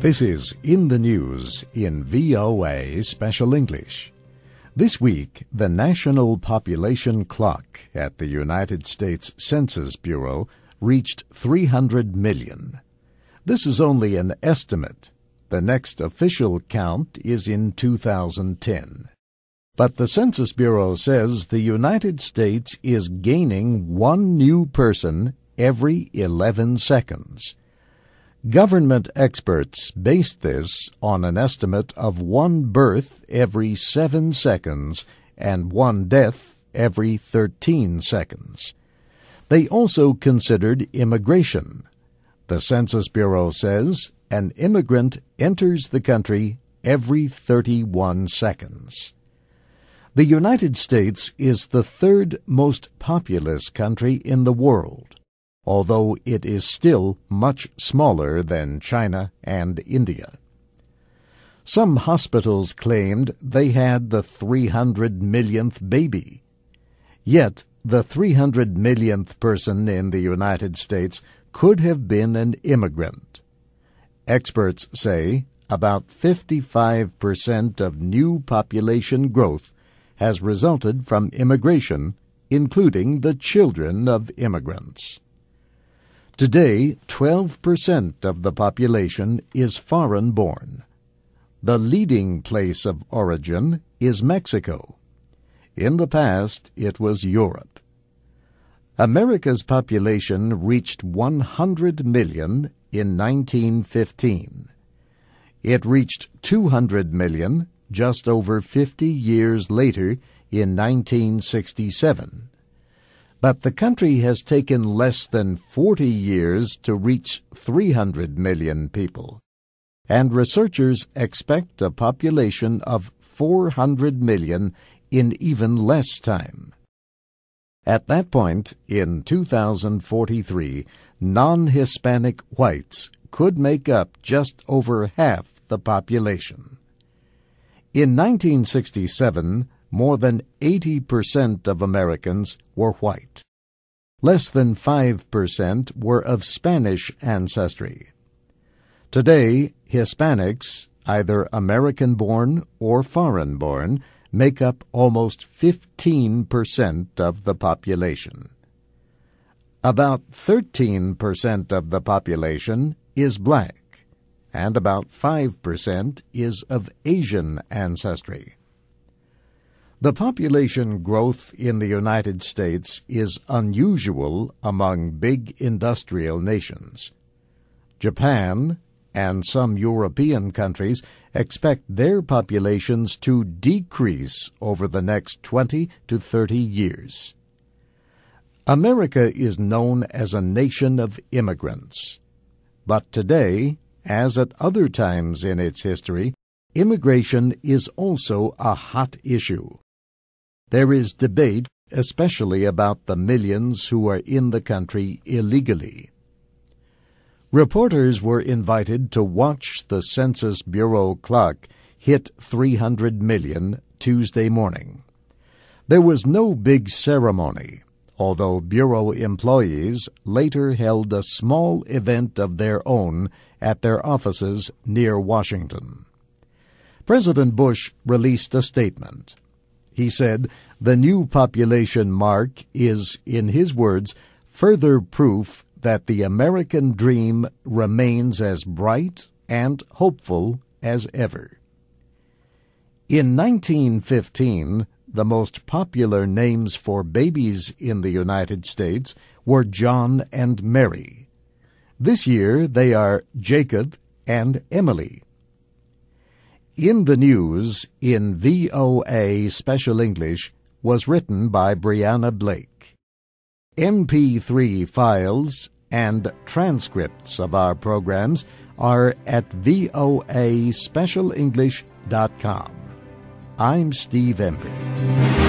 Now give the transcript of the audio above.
This is In the News in VOA Special English. This week, the national population clock at the United States Census Bureau reached 300 million. This is only an estimate. The next official count is in 2010. But the Census Bureau says the United States is gaining one new person every 11 seconds. Government experts based this on an estimate of one birth every seven seconds and one death every 13 seconds. They also considered immigration. The Census Bureau says an immigrant enters the country every 31 seconds. The United States is the third most populous country in the world although it is still much smaller than China and India. Some hospitals claimed they had the 300 millionth baby. Yet, the 300 millionth person in the United States could have been an immigrant. Experts say about 55% of new population growth has resulted from immigration, including the children of immigrants. Today, 12% of the population is foreign born. The leading place of origin is Mexico. In the past, it was Europe. America's population reached 100 million in 1915. It reached 200 million just over 50 years later in 1967 but the country has taken less than 40 years to reach 300 million people. And researchers expect a population of 400 million in even less time. At that point, in 2043, non Hispanic whites could make up just over half the population. In 1967, more than 80% of Americans were white. Less than 5% were of Spanish ancestry. Today, Hispanics, either American born or foreign born, make up almost 15% of the population. About 13% of the population is black, and about 5% is of Asian ancestry. The population growth in the United States is unusual among big industrial nations. Japan and some European countries expect their populations to decrease over the next 20 to 30 years. America is known as a nation of immigrants. But today, as at other times in its history, immigration is also a hot issue. There is debate, especially about the millions who are in the country illegally. Reporters were invited to watch the Census Bureau clock hit 300 million Tuesday morning. There was no big ceremony, although Bureau employees later held a small event of their own at their offices near Washington. President Bush released a statement. He said the new population mark is, in his words, further proof that the American dream remains as bright and hopeful as ever. In 1915, the most popular names for babies in the United States were John and Mary. This year they are Jacob and Emily. In the News in VOA Special English was written by Brianna Blake. MP3 files and transcripts of our programs are at voaspecialenglish.com. I'm Steve Embry.